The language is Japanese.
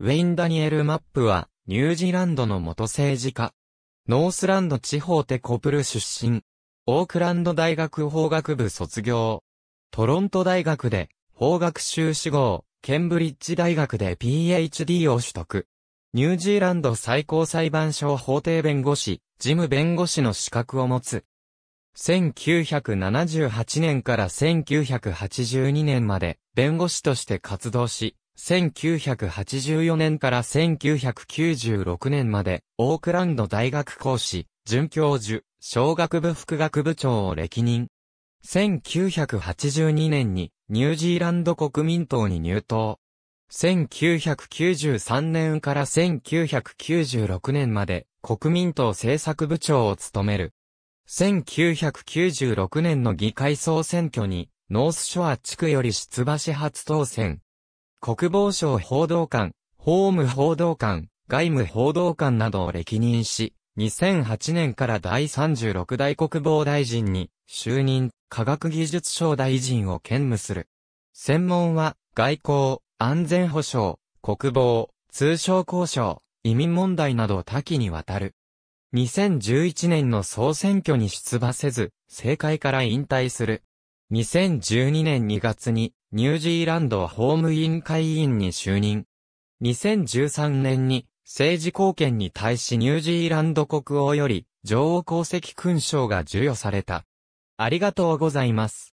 ウェイン・ダニエル・マップは、ニュージーランドの元政治家。ノースランド地方テコプル出身。オークランド大学法学部卒業。トロント大学で、法学修士号、ケンブリッジ大学で PhD を取得。ニュージーランド最高裁判所法廷弁護士、事務弁護士の資格を持つ。1978年から1982年まで弁護士として活動し、1984年から1996年まで、オークランド大学講師、准教授、小学部副学部長を歴任。1982年に、ニュージーランド国民党に入党。1993年から1996年まで、国民党政策部長を務める。1996年の議会総選挙に、ノースショア地区より出馬し初当選。国防省報道官、法務報道官、外務報道官などを歴任し、2008年から第36代国防大臣に就任、科学技術省大臣を兼務する。専門は、外交、安全保障、国防、通商交渉、移民問題など多岐にわたる。2011年の総選挙に出馬せず、政界から引退する。2012年2月にニュージーランド法務委員会委員に就任。2013年に政治貢献に対しニュージーランド国王より女王功績勲章が授与された。ありがとうございます。